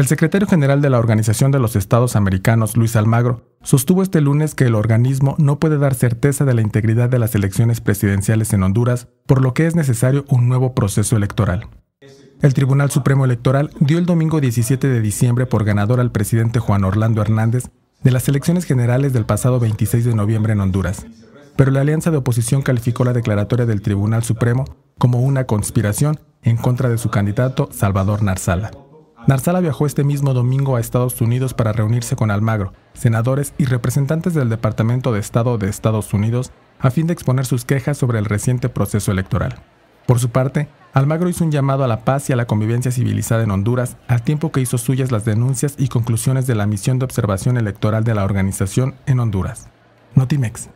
El secretario general de la Organización de los Estados Americanos, Luis Almagro, sostuvo este lunes que el organismo no puede dar certeza de la integridad de las elecciones presidenciales en Honduras, por lo que es necesario un nuevo proceso electoral. El Tribunal Supremo Electoral dio el domingo 17 de diciembre por ganador al presidente Juan Orlando Hernández de las elecciones generales del pasado 26 de noviembre en Honduras, pero la alianza de oposición calificó la declaratoria del Tribunal Supremo como una conspiración en contra de su candidato Salvador Narzala. Narsala viajó este mismo domingo a Estados Unidos para reunirse con Almagro, senadores y representantes del Departamento de Estado de Estados Unidos a fin de exponer sus quejas sobre el reciente proceso electoral. Por su parte, Almagro hizo un llamado a la paz y a la convivencia civilizada en Honduras, al tiempo que hizo suyas las denuncias y conclusiones de la misión de observación electoral de la organización en Honduras. Notimex.